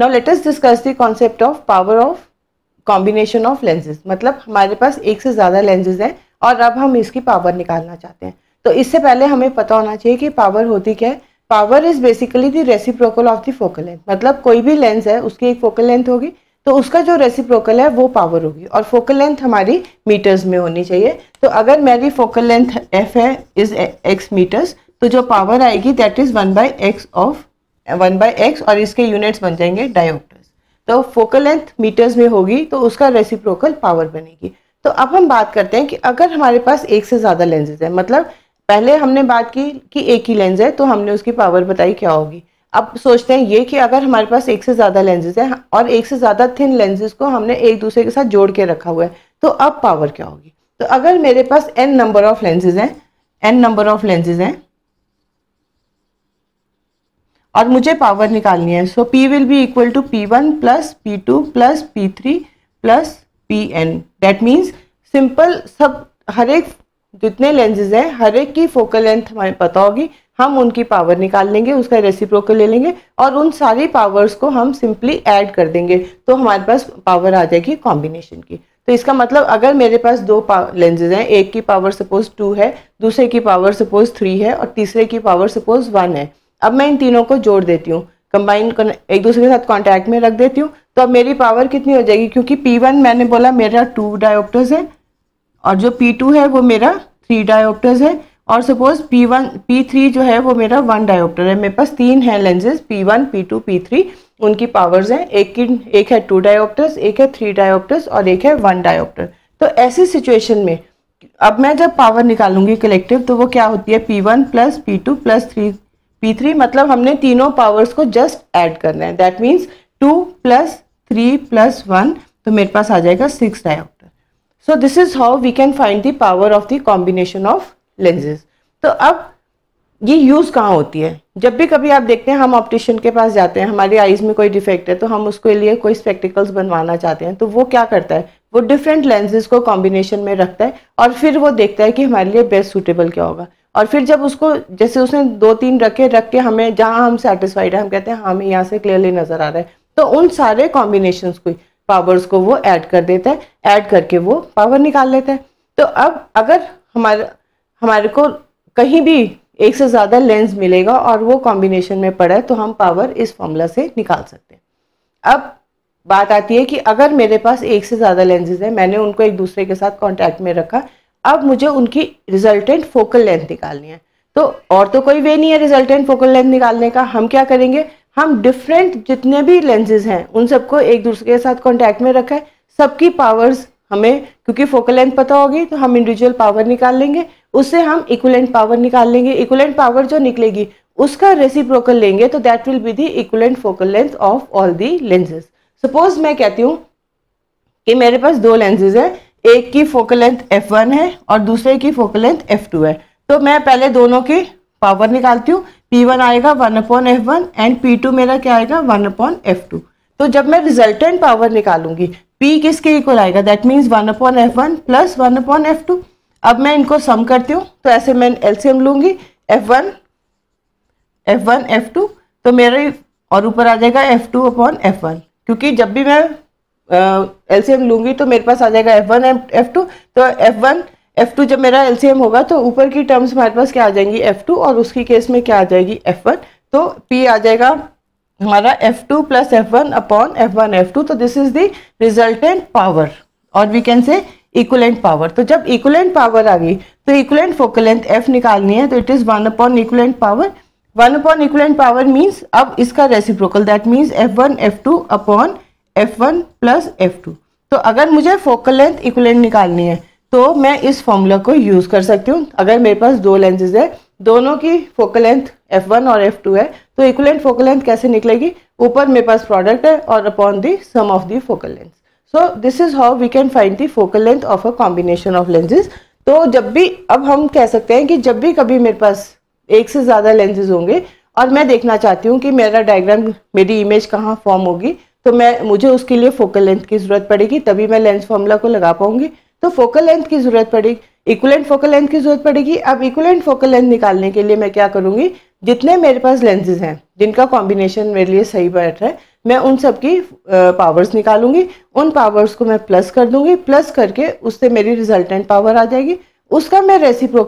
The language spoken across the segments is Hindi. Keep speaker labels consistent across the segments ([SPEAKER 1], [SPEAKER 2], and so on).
[SPEAKER 1] Now let us discuss the concept of power of combination of lenses मतलब हमारे पास एक से ज़्यादा लेंसेज हैं और अब हम इसकी पावर निकालना चाहते हैं तो इससे पहले हमें पता होना चाहिए कि पावर होती क्या है power is basically the reciprocal of the focal length मतलब कोई भी लेंस है उसकी एक फोकल लेंथ होगी तो उसका जो रेसिप्रोकल है वो पावर होगी और फोकल लेंथ हमारी मीटर्स में होनी चाहिए तो अगर मेरी फोकल लेंथ एफ है इज़ एक्स मीटर्स तो जो पावर आएगी that is one by X of one by X और इसके यूनिट्स बन जाएंगे डायोप्टर्स तो फोकल लेंथ मीटर्स में होगी तो उसका रेसिप्रोकल पावर बनेगी तो अब हम बात करते हैं कि अगर हमारे पास एक से ज़्यादा लेंजेज है मतलब पहले हमने बात की कि एक ही लेंस है तो हमने उसकी पावर बताई क्या होगी अब सोचते हैं ये कि अगर हमारे पास एक से ज़्यादा लेंजेज हैं और एक से ज़्यादा थिन लेंजेस को हमने एक दूसरे के साथ जोड़ के रखा हुआ है तो अब पावर क्या होगी तो अगर मेरे पास एन नंबर ऑफ लेंसेज हैं एन नंबर ऑफ लेंसेज हैं और मुझे पावर निकालनी है so P will be equal to P one plus P two plus P three plus P N that means simple सब हर एक जितने लेंजेज हैं हर एक की फोकल लेंथ हमें पता होगी हम उनकी पावर निकाल लेंगे उसका रेसिप्रोकल ले लेंगे और उन सारी पावर्स को हम सिंपली ऐड कर देंगे तो हमारे पास पावर आ जाएगी कॉम्बिनेशन की तो इसका मतलब अगर मेरे पास दो लेंजेज हैं एक की पावर सपोज टू है दूसरे की पावर सपोज थ्री है और तीसरे की पावर सपोज वन है अब मैं इन तीनों को जोड़ देती हूँ कंबाइन एक दूसरे के साथ कांटेक्ट में रख देती हूँ तो अब मेरी पावर कितनी हो जाएगी क्योंकि P1 मैंने बोला मेरा टू डायोप्टर्स है और जो P2 है वो मेरा थ्री डायोप्टर्स है और सपोज P1 P3 जो है वो मेरा वन डायोप्टर है मेरे पास तीन है लेंजेस P1 P2 P3 उनकी पावर्स हैं एक की एक है टू डायोप्टर्स एक है थ्री डायोप्टर्स और एक है वन डायोप्टर तो ऐसी सिचुएशन में अब मैं जब पावर निकालूंगी कलेक्टिव तो वो क्या होती है P one plus P two plus three P3 मतलब हमने तीनों पावर्स को जस्ट ऐड करना है that means two plus three plus one तो मेरे पास आ जाएगा six dioptre so this is how we can find the power of the combination of lenses तो अब ये यूज़ कहाँ होती है जब भी कभी आप देखते हैं हम ऑप्टिशियन के पास जाते हैं हमारी आइज़ में कोई डिफेक्ट है तो हम उसके लिए कोई स्पेक्टिकल्स बनवाना चाहते हैं तो वो क्या करता है वो डिफरेंट लेंसेज को कॉम्बिनेशन में रखता है और फिर वो देखता है कि हमारे लिए बेस्ट सूटेबल क्या होगा और फिर जब उसको जैसे उसने दो तीन रखे रख के हमें जहाँ हम सेटिस्फाइड है हम कहते हैं हमें यहाँ से क्लियरली नज़र आ रहा है तो उन सारे कॉम्बिनेशन को पावर्स को वो ऐड कर देता है ऐड करके वो पावर निकाल लेता है तो अब अगर हमारा हमारे को कहीं भी एक से ज़्यादा लेंस मिलेगा और वो कॉम्बिनेशन में पड़ा है तो हम पावर इस फॉर्मूला से निकाल सकते हैं अब बात आती है कि अगर मेरे पास एक से ज़्यादा लेंसेज हैं मैंने उनको एक दूसरे के साथ कॉन्टैक्ट में रखा अब मुझे उनकी रिजल्टेंट फोकल लेंथ निकालनी है तो और तो कोई वे नहीं है रिजल्टेंट फोकल लेंथ निकालने का हम क्या करेंगे हम डिफरेंट जितने भी लेंसेज हैं उन सबको एक दूसरे के साथ कॉन्टैक्ट में रखा है सबकी पावर्स हमें क्योंकि फोकल लेंथ पता होगी तो हम इंडिविजुअल पावर निकाल लेंगे उससे हम इक्वलेंट पावर निकाल लेंगे इक्वलेंट पावर जो निकलेगी उसका रेसिप्रोकल लेंगे तो that will be the equivalent focal length of all the lenses suppose मैं कहती हूँ कि मेरे पास दो लेंसेज हैं एक की फोकल लेंथ एफ वन है और दूसरे की फोकल लेंथ एफ टू है तो मैं पहले दोनों की पावर निकालती हूँ पी वन आएगा one upon F one and P two मेरा क्या आएगा वन अपॉन एफ टू तो जब मैं रिजल्टेंट पावर निकालूंगी पी किसके इक्वल आएगा that means one upon F one plus one upon F two अब मैं इनको सम करती हूँ तो ऐसे मैं एलसीएम लूंगी F one F one F two तो मेरे और ऊपर आ जाएगा F two upon F one क्योंकि जब भी मैं एलसीएम लूंगी तो मेरे पास आ जाएगा एफ वन एफ टू तो एफ वन एफ टू जब मेरा एलसीएम होगा तो ऊपर की टर्म्स हमारे पास क्या आ जाएंगी एफ टू और उसकी केस में क्या आ जाएगी एफ वन तो पी आ जाएगा हमारा F two plus F one upon F one F two तो this is the resultant power और we can say equivalent power तो जब इक्वलेंट पावर आ गई तो इक्वलेंट फोकल लेंथ एफ निकालनी है तो it is one upon equivalent power one upon equivalent power means अब इसका reciprocal that means F one F two upon F one plus F two तो अगर मुझे फोकल लेंथ इक्वलेंट निकालनी है तो मैं इस फॉर्मूला को यूज़ कर सकती हूँ अगर मेरे पास दो लेंसेज है दोनों की फोकल लेंथ एफ वन और एफ टू है तो इक्वलेंट फोकल लेंथ कैसे निकलेगी ऊपर मेरे पास प्रोडक्ट है और upon the sum of the focal length so this is how we can find the focal length of a combination of lenses तो जब भी अब हम कह सकते हैं कि जब भी कभी मेरे पास एक से ज़्यादा लेंसेज होंगे और मैं देखना चाहती हूँ कि मेरा डायग्राम मेरी इमेज कहाँ फॉर्म होगी तो मैं मुझे उसके लिए फोकल लेंथ की ज़रूरत पड़ेगी तभी मैं लेंस फॉर्मूला को लगा पाऊंगी तो फोकल लेंथ की ज़रूरत पड़ेगी इक्वलेंट फोकल लेंथ की ज़रूरत पड़ेगी अब इक्वलेंट फोकल लेंथ निकालने के लिए मैं क्या करूँगी जितने मेरे पास लेंसेज हैं जिनका कॉम्बिनेशन मेरे लिए सही बैठ रहा है मैं उन सब की पावर्स निकालूंगी उन पावर्स को मैं प्लस कर दूंगी प्लस करके उससे मेरी रिजल्टेंट पावर आ जाएगी उसका मैं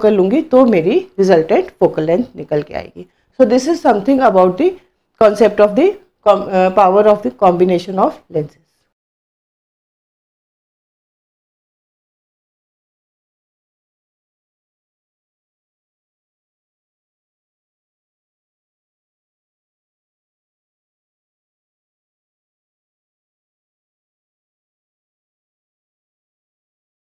[SPEAKER 1] कर लूंगी तो मेरी रिजल्टेंट फोकल लेंथ निकल के आएगी so this is something about the concept of the Uh, power of the combination of lenses.